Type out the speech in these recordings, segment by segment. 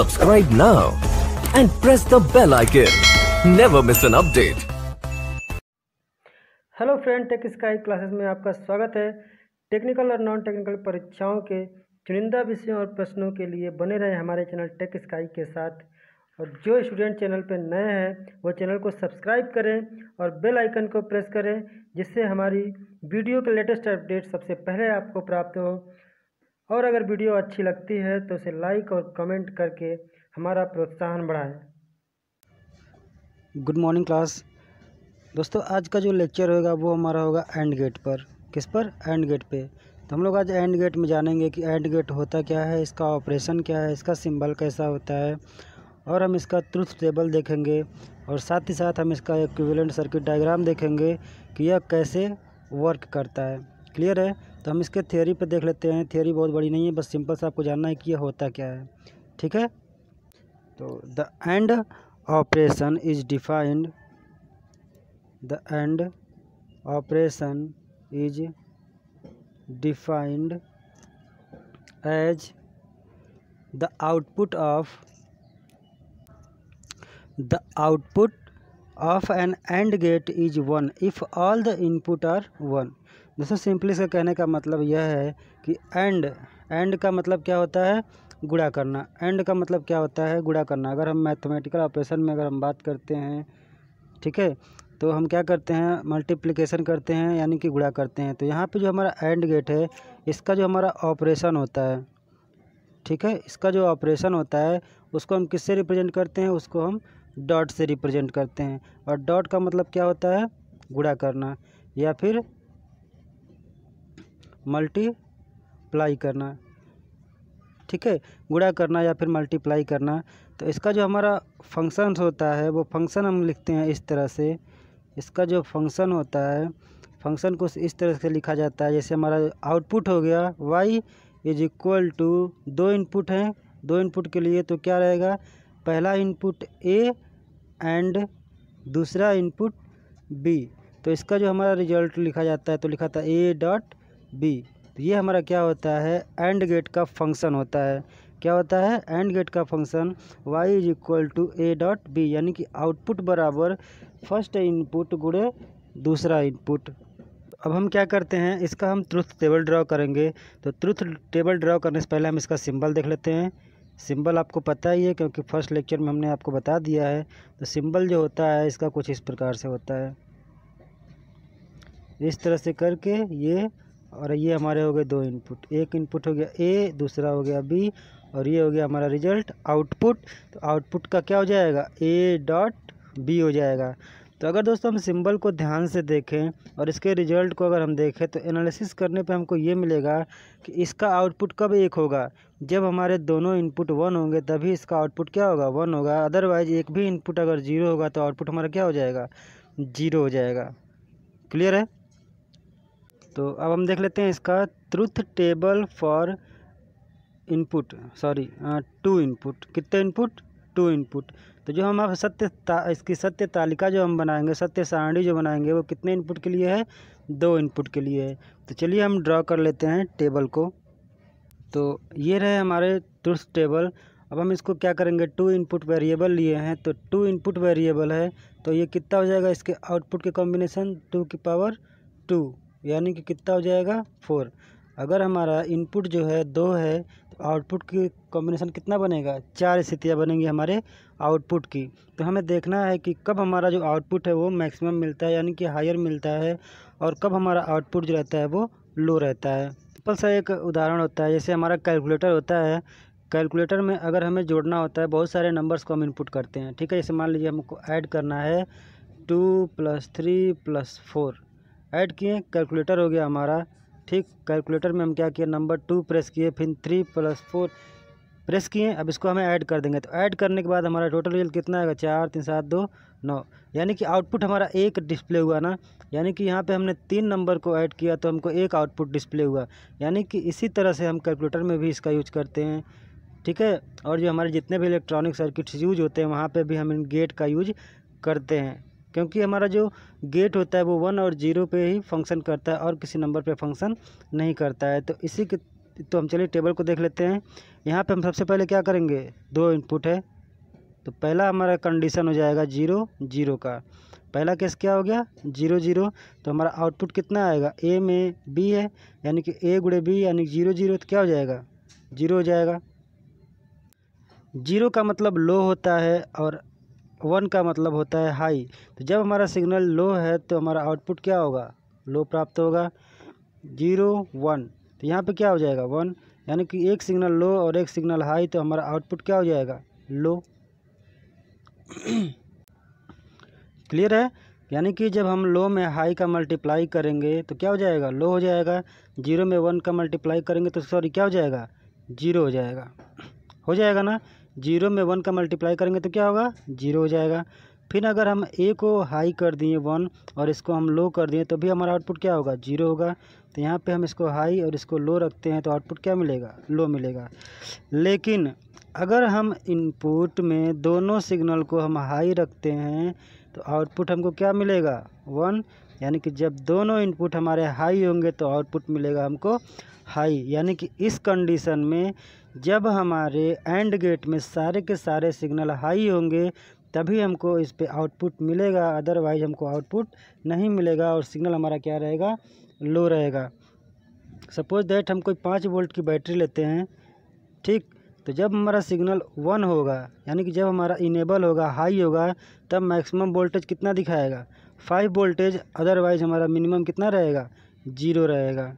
Subscribe now and press the bell icon. Never miss an update. Hello friend Tech Sky classes में आपका स्वागत है technical और non technical परीक्षाओं के चुनिंदा विषयों और प्रश्नों के लिए बने रहे हमारे चैनल टेक स्काई के साथ और जो स्टूडेंट चैनल पर नए हैं वो चैनल को सब्सक्राइब करें और बेल आइकन को प्रेस करें जिससे हमारी वीडियो के लेटेस्ट अपडेट सबसे पहले आपको प्राप्त हो और अगर वीडियो अच्छी लगती है तो उसे लाइक और कमेंट करके हमारा प्रोत्साहन बढ़ाएं गुड मॉर्निंग क्लास दोस्तों आज का जो लेक्चर होगा वो हमारा होगा एंड गेट पर किस पर एंड गेट पे तो हम लोग आज एंड गेट में जानेंगे कि एंड गेट होता क्या है इसका ऑपरेशन क्या है इसका सिंबल कैसा होता है और हम इसका ट्रुथ टेबल देखेंगे और साथ ही साथ हम इसका इक्विवेलेंट सर्किट डायग्राम देखेंगे कि यह कैसे वर्क करता है क्लियर है तो हम इसके थ्योरी पर देख लेते हैं थ्योरी बहुत बड़ी नहीं है बस सिंपल से आपको जानना है कि यह होता क्या है ठीक है तो the and operation is defined the and operation is defined as the output of the output of an and gate is one if all the input are one दोस्तों सिंपली से कहने का मतलब यह है कि एंड एंड का मतलब क्या होता है गुड़ा करना एंड का मतलब क्या होता है गुड़ा करना अगर हम मैथमेटिकल ऑपरेशन में अगर हम बात करते हैं ठीक है तो हम क्या करते हैं मल्टीप्लिकेशन करते हैं यानी कि गुड़ा करते हैं तो यहाँ पे जो हमारा एंड गेट है इसका जो हमारा ऑपरेशन होता है ठीक है इसका जो ऑपरेशन होता है उसको हम किससे रिप्रेजेंट करते हैं उसको हम डॉट से रिप्रेजेंट करते हैं और डॉट का मतलब क्या होता है गुड़ा करना या फिर मल्टीप्लाई करना ठीक है गुड़ा करना या फिर मल्टीप्लाई करना तो इसका जो हमारा फंक्शन होता है वो फंक्शन हम लिखते हैं इस तरह से इसका जो फंक्शन होता है फंक्शन को इस तरह से लिखा जाता है जैसे हमारा आउटपुट हो गया वाई इज इक्वल टू दो इनपुट हैं दो इनपुट के लिए तो क्या रहेगा पहला इनपुट ए एंड दूसरा इनपुट बी तो इसका जो हमारा रिजल्ट लिखा जाता है तो लिखा था ए डॉट बी तो ये हमारा क्या होता है एंड गेट का फंक्शन होता है क्या होता है एंड गेट का function Y is equal to A dot B यानी कि आउटपुट बराबर फर्स्ट इनपुट गुड़े दूसरा इनपुट अब हम क्या करते हैं इसका हम ट्रुथ टेबल ड्रॉ करेंगे तो ट्रुथ टेबल ड्रॉ करने से पहले हम इसका सिंबल देख लेते हैं सिंबल आपको पता ही है क्योंकि फ़र्स्ट लेक्चर में हमने आपको बता दिया है तो सिंबल जो होता है इसका कुछ इस प्रकार से होता है इस तरह से करके ये और ये हमारे हो गए दो इनपुट एक इनपुट हो गया ए दूसरा हो गया बी और ये हो गया हमारा रिजल्ट आउटपुट तो आउटपुट का क्या हो जाएगा ए डॉट बी हो जाएगा तो अगर दोस्तों हम सिंबल को ध्यान से देखें और इसके रिजल्ट को अगर हम देखें तो एनालिसिस करने पे हमको ये मिलेगा कि इसका आउटपुट कब एक होगा जब हमारे दोनों इनपुट वन होंगे तभी इसका आउटपुट क्या होगा वन होगा अदरवाइज एक भी इनपुट अगर जीरो होगा तो आउटपुट हमारा क्या हो जाएगा जीरो हो जाएगा क्लियर है तो अब हम देख लेते हैं इसका truth table for input sorry two input कितने इनपुट टू इनपुट तो जो हम आप सत्य इसकी सत्य तालिका जो हम बनाएंगे सत्य सारणी जो बनाएंगे वो कितने इनपुट के लिए है दो इनपुट के लिए है तो चलिए हम ड्रॉ कर लेते हैं टेबल को तो ये रहे हमारे तुर्स टेबल अब हम इसको क्या करेंगे टू इनपुट वेरिएबल लिए हैं तो टू इनपुट वेरिएबल है तो ये कितना हो जाएगा इसके आउटपुट के कॉम्बिनेशन टू की पावर टू यानी कि कितना हो जाएगा फोर अगर हमारा इनपुट जो है दो है आउटपुट की कॉम्बिनेशन कितना बनेगा चार स्थितियाँ बनेंगी हमारे आउटपुट की तो हमें देखना है कि कब हमारा जो आउटपुट है वो मैक्सिमम मिलता है यानी कि हायर मिलता है और कब हमारा आउटपुट जो रहता है वो लो रहता है सिंपल सा एक उदाहरण होता है जैसे हमारा कैलकुलेटर होता है कैलकुलेटर में अगर हमें जोड़ना होता है बहुत सारे नंबर्स को हम इनपुट करते हैं ठीक है जैसे मान लीजिए हमको ऐड करना है two plus three plus four add किए कैलकुलेटर हो गया हमारा ठीक कैलकुलेटर में हम क्या किए नंबर टू प्रेस किए फिर थ्री प्लस फोर प्रेस किए अब इसको हमें ऐड कर देंगे तो ऐड करने के बाद हमारा टोटल रिजल्ट कितना आएगा चार तीन सात दो नौ यानी कि आउटपुट हमारा एक डिस्प्ले हुआ ना यानी कि यहाँ पे हमने तीन नंबर को ऐड किया तो हमको एक आउटपुट डिस्प्ले हुआ यानी कि इसी तरह से हम कैलकुलेटर में भी इसका यूज करते हैं ठीक है और जो हमारे जितने भी इलेक्ट्रॉनिक सर्किट्स यूज होते हैं वहाँ पर भी हम इन गेट का यूज करते हैं क्योंकि हमारा जो गेट होता है वो वन और जीरो पे ही फंक्शन करता है और किसी नंबर पे फंक्शन नहीं करता है तो इसी के तो हम चलिए टेबल को देख लेते हैं यहाँ पे हम सबसे पहले क्या करेंगे दो इनपुट है तो पहला हमारा कंडीशन हो जाएगा जीरो जीरो का पहला केस क्या हो गया जीरो जीरो तो हमारा आउटपुट कितना आएगा ए में बी है यानी कि ए गुड़े बी यानी जीरो जीरो तो क्या हो जाएगा जीरो हो जाएगा जीरो का मतलब लो होता है और वन का मतलब होता है हाई तो जब हमारा सिग्नल लो है तो हमारा आउटपुट क्या होगा लो प्राप्त होगा जीरो वन तो यहाँ पे क्या हो जाएगा वन यानी कि एक सिग्नल लो और एक सिग्नल हाई तो हमारा आउटपुट क्या हो जाएगा लो क्लियर है यानी कि जब हम लो में हाई का मल्टीप्लाई करेंगे तो क्या हो जाएगा लो हो जाएगा जीरो में वन का मल्टीप्लाई करेंगे तो सॉरी क्या हो जाएगा जीरो हो जाएगा हो जाएगा ना जीरो में वन का मल्टीप्लाई करेंगे तो क्या होगा जीरो हो जाएगा फिर अगर हम ए को हाई कर दिए वन और इसको हम लो कर दिए तो भी हमारा आउटपुट क्या होगा जीरो होगा तो यहाँ पे हम इसको हाई और इसको लो रखते हैं तो आउटपुट क्या मिलेगा लो मिलेगा लेकिन अगर हम इनपुट में दोनों सिग्नल को हम हाई रखते हैं तो आउटपुट हमको क्या मिलेगा वन यानी कि जब दोनों इनपुट हमारे हाई होंगे तो आउटपुट मिलेगा हमको हाई यानी कि इस कंडीशन में जब हमारे एंड गेट में सारे के सारे सिग्नल हाई होंगे तभी हमको इस पर आउटपुट मिलेगा अदरवाइज हमको आउटपुट नहीं मिलेगा और सिग्नल हमारा क्या रहेगा लो रहेगा सपोज दैट हम कोई पाँच वोल्ट की बैटरी लेते हैं ठीक तो जब हमारा सिग्नल वन होगा यानी कि जब हमारा इनेबल होगा हाई होगा तब मैक्सिमम वोल्टेज कितना दिखाएगा फाइव वोल्टेज अदरवाइज हमारा मिनिमम कितना रहेगा जीरो रहेगा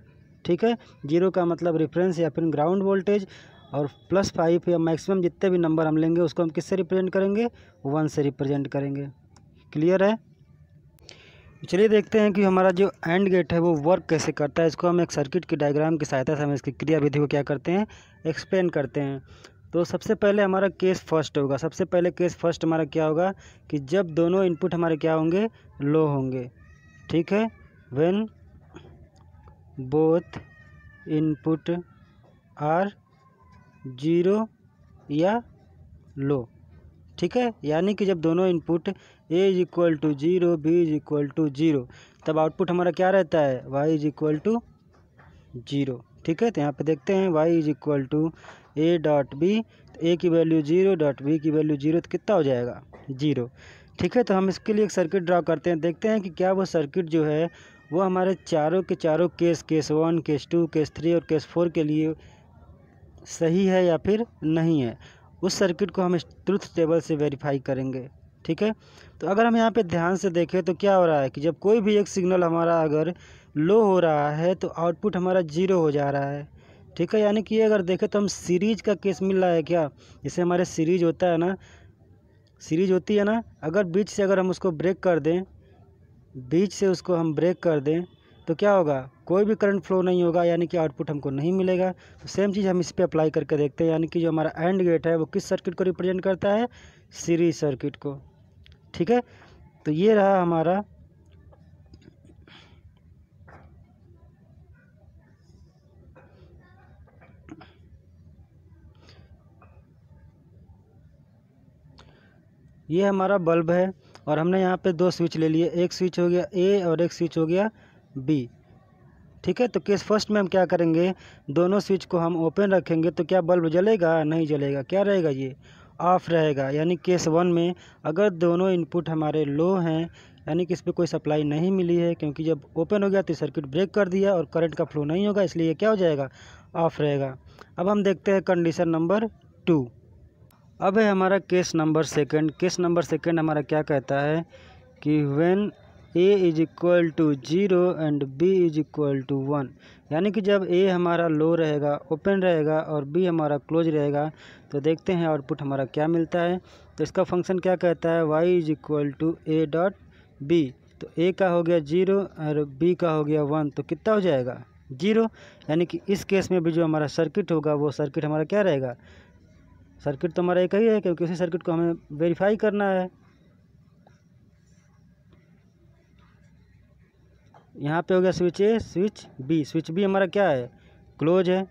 ठीक है जीरो का मतलब रेफरेंस या फिर ग्राउंड वोल्टेज और प्लस फाइव या मैक्सिमम जितने भी नंबर हम लेंगे उसको हम किससे रिप्रेजेंट करेंगे वन से रिप्रेजेंट करेंगे क्लियर है चलिए देखते हैं कि हमारा जो एंड गेट है वो वर्क कैसे करता है इसको हम एक सर्किट की डायग्राम की सहायता से हम इसकी क्रिया विधि को क्या करते हैं एक्सप्लेन करते हैं तो सबसे पहले हमारा केस फर्स्ट होगा सबसे पहले केस फर्स्ट हमारा क्या होगा कि जब दोनों इनपुट हमारे क्या होंगे लो होंगे ठीक है when both input are zero या लो ठीक है यानी कि जब दोनों input A is equal to zero B is equal to zero तब आउटपुट हमारा क्या रहता है वाई इज इक्वल टू जीरो ठीक है तो यहाँ पे देखते हैं वाई is equal to A dot बी ए की वैल्यू जीरो डॉट बी की वैल्यू जीरो तो कितना हो जाएगा जीरो ठीक है तो हम इसके लिए एक सर्किट ड्रा करते हैं देखते हैं कि क्या वो सर्किट जो है वो हमारे चारों के चारों case case one case two case three और केस फोर के लिए सही है या फिर नहीं है उस सर्किट को हम ट्रुथ टेबल से वेरीफाई करेंगे ठीक है तो अगर हम यहाँ पे ध्यान से देखें तो क्या हो रहा है कि जब कोई भी एक सिग्नल हमारा अगर लो हो रहा है तो आउटपुट हमारा जीरो हो जा रहा है ठीक है यानी कि अगर देखें तो हम सीरीज़ का केस मिल रहा है क्या जैसे हमारे सीरीज होता है ना सीरीज होती है ना अगर बीच से अगर हम उसको ब्रेक कर दें बीच से उसको हम ब्रेक कर दें तो क्या होगा कोई भी करंट फ्लो नहीं होगा यानी कि आउटपुट हमको नहीं मिलेगा तो सेम चीज़ हम इस पर अप्लाई करके देखते हैं यानी कि जो हमारा एंड गेट है वो किस सर्किट को रिप्रेजेंट करता है सीरीज सर्किट को ठीक है तो ये रहा हमारा ये हमारा बल्ब है और हमने यहाँ पे दो स्विच ले लिए एक स्विच हो गया ए और एक स्विच हो गया बी ठीक है तो केस फर्स्ट में हम क्या करेंगे दोनों स्विच को हम ओपन रखेंगे तो क्या बल्ब जलेगा नहीं जलेगा क्या रहेगा ये ऑफ रहेगा यानी केस वन में अगर दोनों इनपुट हमारे लो हैं यानी कि इस पर कोई सप्लाई नहीं मिली है क्योंकि जब ओपन हो गया तो सर्किट ब्रेक कर दिया और करंट का फ्लो नहीं होगा इसलिए क्या हो जाएगा ऑफ रहेगा अब हम देखते हैं कंडीशन नंबर टू अब है हमारा case number second case number second हमारा क्या कहता है कि when A is equal to zero and B is equal to one यानी कि जब ए हमारा लो रहेगा ओपन रहेगा और बी हमारा क्लोज रहेगा तो देखते हैं आउटपुट हमारा क्या मिलता है तो इसका फंक्शन क्या कहता है Y is equal to A dot B तो ए का हो गया जीरो और बी का हो गया वन तो कितना हो जाएगा जीरो यानी कि इस केस में भी जो हमारा सर्किट होगा वो सर्किट हमारा क्या रहेगा सर्किट तो हमारा एक ही है क्योंकि उसी सर्किट को हमें वेरीफाई करना है यहाँ पे हो गया switch A switch B switch B हमारा क्या है क्लोज है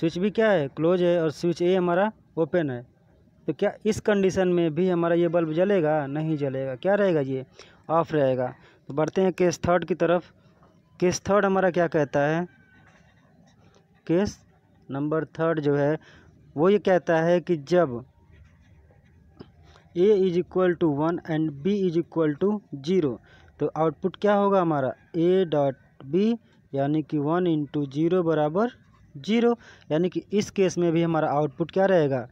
स्विच बी क्या है क्लोज है और स्विच ए हमारा ओपन है तो क्या इस कंडीशन में भी हमारा ये बल्ब जलेगा नहीं जलेगा क्या रहेगा ये ऑफ रहेगा तो बढ़ते हैं केस थर्ड की तरफ केस थर्ड हमारा क्या कहता है केस नंबर थर्ड जो है वो ये कहता है कि जब A is equal to one and B is equal to zero तो आउटपुट क्या होगा हमारा ए डॉट बी यानी कि वन इंटू जीरो बराबर जीरो यानी कि इस केस में भी हमारा आउटपुट क्या रहेगा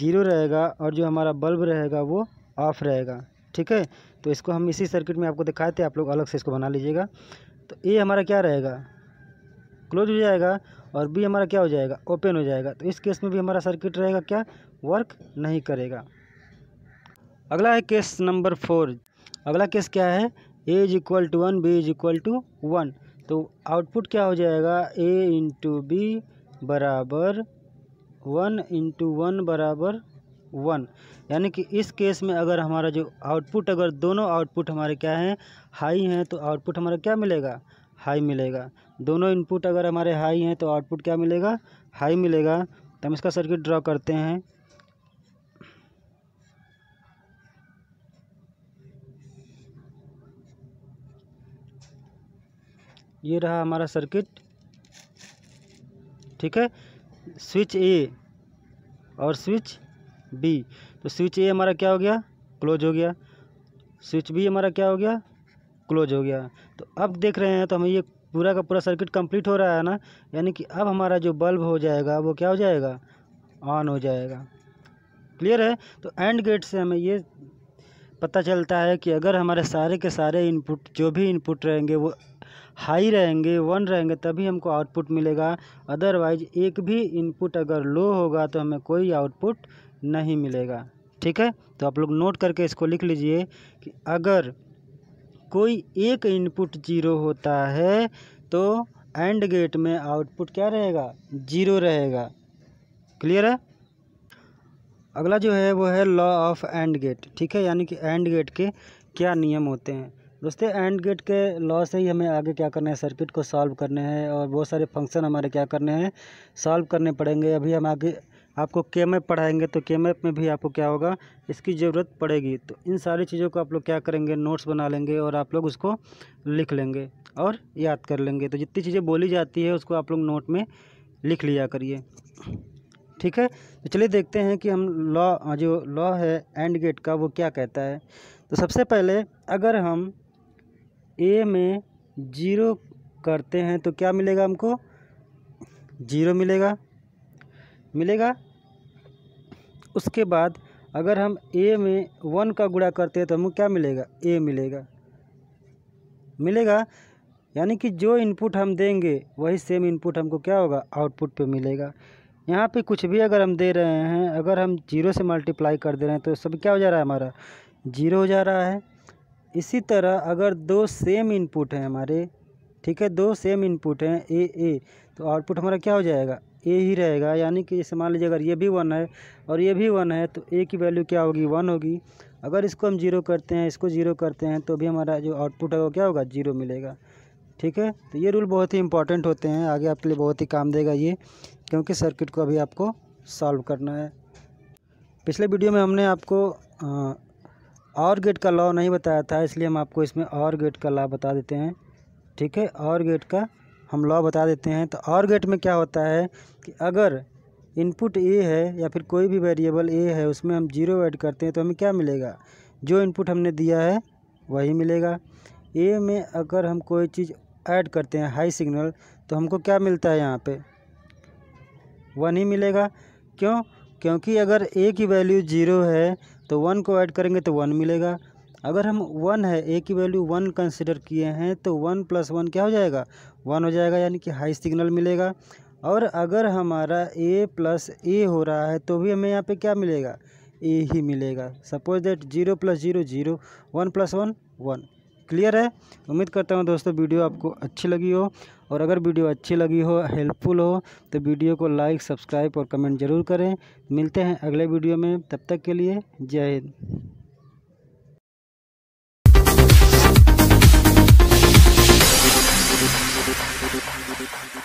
जीरो रहेगा और जो हमारा बल्ब रहेगा वो ऑफ रहेगा ठीक है तो इसको हम इसी सर्किट में आपको दिखाए थे आप लोग अलग से इसको बना लीजिएगा तो ए हमारा क्या रहेगा क्लोज हो जाएगा और बी हमारा क्या हो जाएगा ओपन हो जाएगा तो इस केस में भी हमारा सर्किट रहेगा क्या वर्क नहीं करेगा अगला है केस नंबर फोर अगला केस क्या है A is equal to one B is equal to one तो आउटपुट क्या हो जाएगा ए इंटू बी बराबर वन इंटू वन बराबर वन यानी कि इस केस में अगर हमारा जो आउटपुट अगर दोनों आउटपुट हमारे क्या हैं हाई हैं तो आउटपुट हमारा क्या मिलेगा हाई मिलेगा दोनों इनपुट अगर हमारे हाई हैं तो आउटपुट क्या मिलेगा हाई मिलेगा तो हम इसका सर्किट ड्रॉ करते हैं ये रहा हमारा सर्किट ठीक है स्विच ए और स्विच बी तो स्विच ए हमारा क्या हो गया क्लोज हो गया स्विच बी हमारा क्या हो गया क्लोज हो गया तो अब देख रहे हैं तो हमें ये पूरा का पूरा सर्किट कंप्लीट हो रहा है ना यानी कि अब हमारा जो बल्ब हो जाएगा वो क्या हो जाएगा ऑन हो जाएगा क्लियर है तो एंड गेट से हमें ये पता चलता है कि अगर हमारे सारे के सारे इनपुट जो भी इनपुट रहेंगे वो हाई रहेंगे वन रहेंगे तभी हमको आउटपुट मिलेगा अदरवाइज एक भी इनपुट अगर लो होगा तो हमें कोई आउटपुट नहीं मिलेगा ठीक है तो आप लोग नोट करके इसको लिख लीजिए कि अगर कोई एक इनपुट जीरो होता है तो एंड गेट में आउटपुट क्या रहेगा जीरो रहेगा क्लियर है अगला जो है वो है लॉ ऑफ एंड गेट ठीक है यानी कि एंड गेट के क्या नियम होते हैं दोस्तों एंड गेट के लॉ से ही हमें आगे क्या करना है सर्किट को सॉल्व करने हैं और बहुत सारे फंक्शन हमारे क्या करने हैं सॉल्व करने पड़ेंगे अभी हम आगे आपको के एम पढ़ाएंगे तो के एम में भी आपको क्या होगा इसकी ज़रूरत पड़ेगी तो इन सारी चीज़ों को आप लोग क्या करेंगे नोट्स बना लेंगे और आप लोग उसको लिख लेंगे और याद कर लेंगे तो जितनी चीज़ें बोली जाती है उसको आप लोग नोट में लिख लिया करिए ठीक है तो चलिए देखते हैं कि हम लॉ जो लॉ है एंड गेट का वो क्या कहता है तो सबसे पहले अगर हम ए में ज़ीरो करते हैं तो क्या मिलेगा हमको ज़ीरो मिलेगा मिलेगा उसके बाद अगर हम ए में वन का गुड़ा करते हैं तो हमको क्या मिलेगा ए मिलेगा मिलेगा यानी कि जो इनपुट हम देंगे वही सेम इनपुट हमको क्या होगा आउटपुट पे मिलेगा यहाँ पे कुछ भी अगर हम दे रहे हैं अगर हम जीरो से मल्टीप्लाई कर दे रहे हैं तो सब क्या हो जा रहा है हमारा जीरो हो जा रहा है इसी तरह अगर दो सेम इनपुट हैं हमारे ठीक है दो सेम इनपुट हैं ए ए तो आउटपुट हमारा क्या हो जाएगा ए ही रहेगा यानी कि जैसे मान लीजिए अगर ये भी वन है और ये भी वन है तो ए की वैल्यू क्या होगी वन होगी अगर इसको हम जीरो करते हैं इसको जीरो करते हैं तो भी हमारा जो आउटपुट है वो क्या होगा जीरो मिलेगा ठीक है तो ये रूल बहुत ही इंपॉर्टेंट होते हैं आगे आपके लिए बहुत ही काम देगा ये क्योंकि सर्किट को अभी आपको सॉल्व करना है पिछले वीडियो में हमने आपको और गेट का लॉ नहीं बताया था इसलिए हम आपको इसमें और गेट का लॉ बता देते हैं ठीक है और गेट का हम लॉ बता देते हैं तो और गेट में क्या होता है कि अगर इनपुट ए है या फिर कोई भी वेरिएबल ए है उसमें हम जीरो ऐड करते हैं तो हमें क्या मिलेगा जो इनपुट हमने दिया है वही मिलेगा ए में अगर हम कोई चीज़ ऐड करते हैं हाई सिग्नल तो हमको क्या मिलता है यहाँ पे वन ही मिलेगा क्यों क्योंकि अगर ए की वैल्यू ज़ीरो है तो वन को ऐड करेंगे तो वन मिलेगा अगर हम वन है ए की वैल्यू वन कंसिडर किए हैं तो वन प्लस वन क्या हो जाएगा वन हो जाएगा यानी कि हाई सिग्नल मिलेगा और अगर हमारा ए प्लस ए हो रहा है तो भी हमें यहाँ पे क्या मिलेगा ए ही मिलेगा suppose that zero plus zero zero one plus one one clear है उम्मीद करता हूँ दोस्तों वीडियो आपको अच्छी लगी हो और अगर वीडियो अच्छी लगी हो हेल्पफुल हो तो वीडियो को लाइक सब्सक्राइब और कमेंट ज़रूर करें मिलते हैं अगले वीडियो में तब तक के लिए जय हिंद